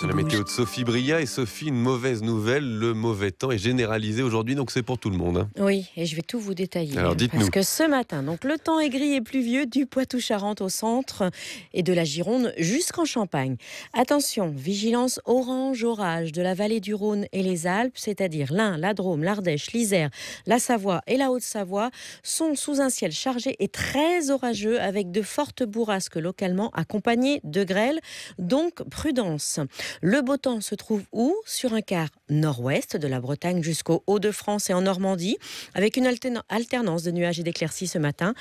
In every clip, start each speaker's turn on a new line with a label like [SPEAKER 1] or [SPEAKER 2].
[SPEAKER 1] La météo de Sophie Bria et Sophie, une mauvaise nouvelle, le mauvais temps est généralisé aujourd'hui, donc c'est pour tout le monde. Hein.
[SPEAKER 2] Oui, et je vais tout vous détailler. Alors hein, dites-nous. Parce que ce matin, donc le temps est gris et pluvieux du Poitou-Charentes au centre et de la Gironde jusqu'en Champagne. Attention, vigilance orange orage de la vallée du Rhône et les Alpes, c'est-à-dire l'Ain, la Drôme, l'Ardèche, l'Isère, la Savoie et la Haute-Savoie sont sous un ciel chargé et très orageux avec de fortes bourrasques localement accompagnées de grêle. Donc prudence. Le beau temps se trouve où Sur un quart nord-ouest de la Bretagne jusqu'au Hauts-de-France et en Normandie, avec une alternance de nuages et d'éclaircies ce matin.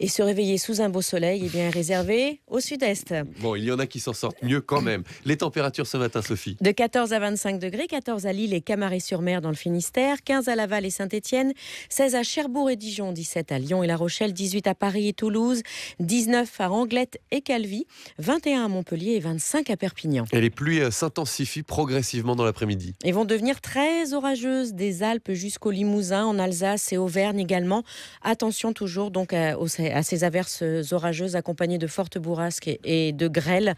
[SPEAKER 2] Et se réveiller sous un beau soleil eh bien, est réservé au sud-est.
[SPEAKER 1] Bon, il y en a qui s'en sortent mieux quand même. Les températures ce matin, Sophie
[SPEAKER 2] De 14 à 25 degrés, 14 à Lille et Camaret-sur-Mer dans le Finistère, 15 à Laval et Saint-Étienne, 16 à Cherbourg et Dijon, 17 à Lyon et La Rochelle, 18 à Paris et Toulouse, 19 à Anglette et Calvi, 21 à Montpellier et 25 à Perpignan.
[SPEAKER 1] Elle est pluies euh, s'intensifient progressivement dans l'après-midi.
[SPEAKER 2] Et vont devenir très orageuses des Alpes jusqu'au Limousin, en Alsace et Auvergne également. Attention toujours donc à, à ces averses orageuses accompagnées de fortes bourrasques et de grêles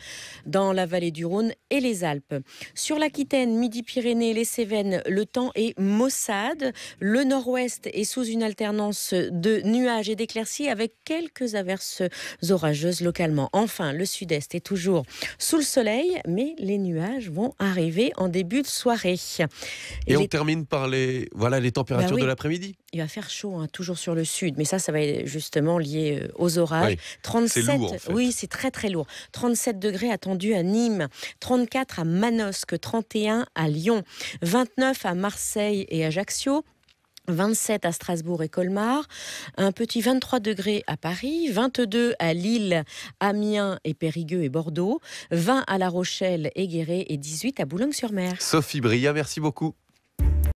[SPEAKER 2] dans la vallée du Rhône et les Alpes. Sur l'Aquitaine, Midi-Pyrénées, les Cévennes, le temps est maussade. Le nord-ouest est sous une alternance de nuages et d'éclaircies avec quelques averses orageuses localement. Enfin, le sud-est est toujours sous le soleil, mais les nuages vont arriver en début de soirée. Et, on
[SPEAKER 1] termine par les, voilà, les températures bah de l'après-midi.
[SPEAKER 2] Il va faire chaud, hein, toujours sur le sud, mais ça, ça va être justement lié euh, aux orages. 37, lourd, en fait. oui, c'est très très lourd. 37 degrés attendus à Nîmes, 34 à Manosque, 31 à Lyon, 29 à Marseille et Ajaccio, 27 à Strasbourg et Colmar, un petit 23 degrés à Paris, 22 à Lille, Amiens et Périgueux et Bordeaux, 20 à La Rochelle et Guéret et 18 à Boulogne-sur-Mer.
[SPEAKER 1] Sophie Bria, merci beaucoup.